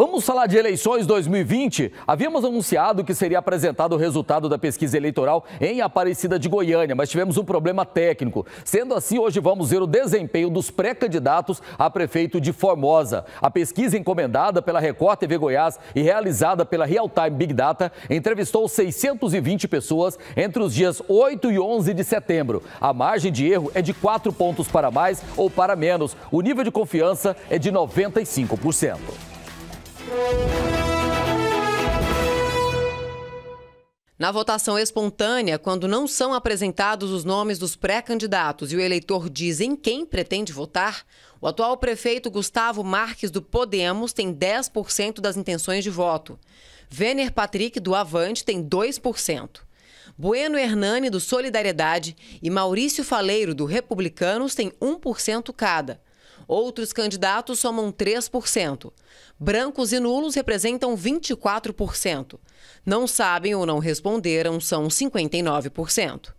Vamos falar de eleições 2020? Havíamos anunciado que seria apresentado o resultado da pesquisa eleitoral em Aparecida de Goiânia, mas tivemos um problema técnico. Sendo assim, hoje vamos ver o desempenho dos pré-candidatos a prefeito de Formosa. A pesquisa encomendada pela Record TV Goiás e realizada pela Real Time Big Data entrevistou 620 pessoas entre os dias 8 e 11 de setembro. A margem de erro é de 4 pontos para mais ou para menos. O nível de confiança é de 95%. Na votação espontânea, quando não são apresentados os nomes dos pré-candidatos e o eleitor diz em quem pretende votar, o atual prefeito Gustavo Marques do Podemos tem 10% das intenções de voto. Vener Patrick do Avante tem 2%. Bueno Hernani do Solidariedade e Maurício Faleiro do Republicanos têm 1% cada. Outros candidatos somam 3%. Brancos e nulos representam 24%. Não sabem ou não responderam são 59%.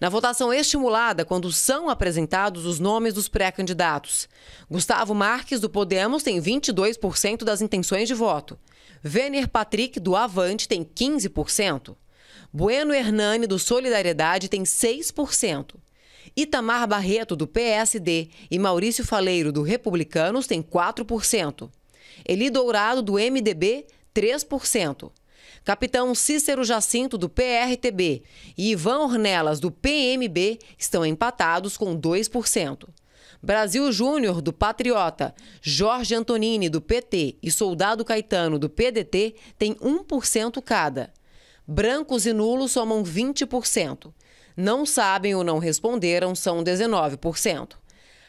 Na votação estimulada, quando são apresentados os nomes dos pré-candidatos, Gustavo Marques, do Podemos, tem 22% das intenções de voto. Vener Patrick, do Avante, tem 15%. Bueno Hernani, do Solidariedade, tem 6%. Itamar Barreto, do PSD, e Maurício Faleiro, do Republicanos, têm 4%. Eli Dourado, do MDB, 3%. Capitão Cícero Jacinto, do PRTB, e Ivan Ornelas, do PMB, estão empatados com 2%. Brasil Júnior, do Patriota, Jorge Antonini, do PT, e Soldado Caetano, do PDT, têm 1% cada. Brancos e nulos somam 20% não sabem ou não responderam são 19%.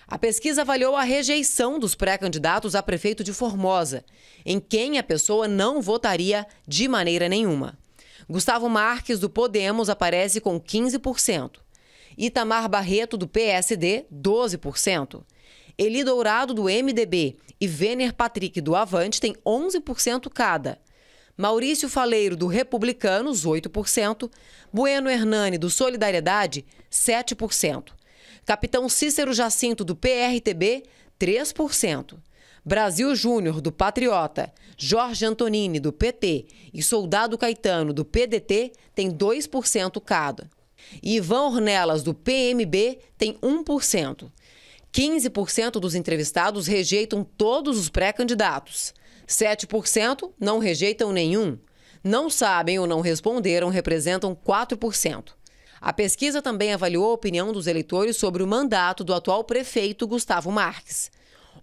A pesquisa avaliou a rejeição dos pré-candidatos a prefeito de Formosa, em quem a pessoa não votaria de maneira nenhuma. Gustavo Marques, do Podemos, aparece com 15%. Itamar Barreto, do PSD, 12%. Eli Dourado, do MDB, e Vener Patrick, do Avante, têm 11% cada. Maurício Faleiro, do Republicanos, 8%, Bueno Hernani, do Solidariedade, 7%, Capitão Cícero Jacinto, do PRTB, 3%. Brasil Júnior, do Patriota, Jorge Antonini, do PT e Soldado Caetano, do PDT, tem 2% cada. Ivan Ornelas, do PMB, tem 1%. 15% dos entrevistados rejeitam todos os pré-candidatos. 7% não rejeitam nenhum. Não sabem ou não responderam representam 4%. A pesquisa também avaliou a opinião dos eleitores sobre o mandato do atual prefeito Gustavo Marques.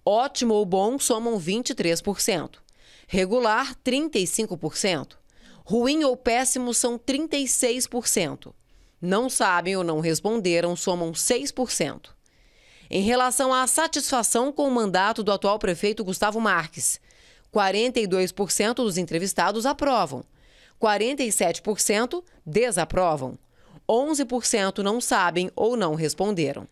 Ótimo ou bom somam 23%. Regular, 35%. Ruim ou péssimo são 36%. Não sabem ou não responderam somam 6%. Em relação à satisfação com o mandato do atual prefeito Gustavo Marques, 42% dos entrevistados aprovam, 47% desaprovam, 11% não sabem ou não responderam.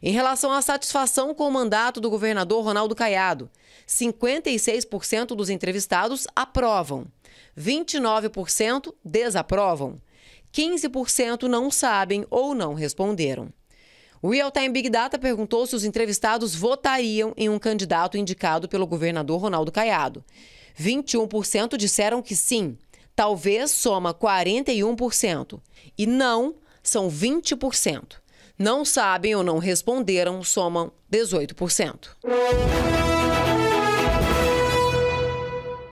Em relação à satisfação com o mandato do governador Ronaldo Caiado, 56% dos entrevistados aprovam, 29% desaprovam, 15% não sabem ou não responderam. O Real Time Big Data perguntou se os entrevistados votariam em um candidato indicado pelo governador Ronaldo Caiado. 21% disseram que sim. Talvez soma 41%. E não são 20%. Não sabem ou não responderam somam 18%.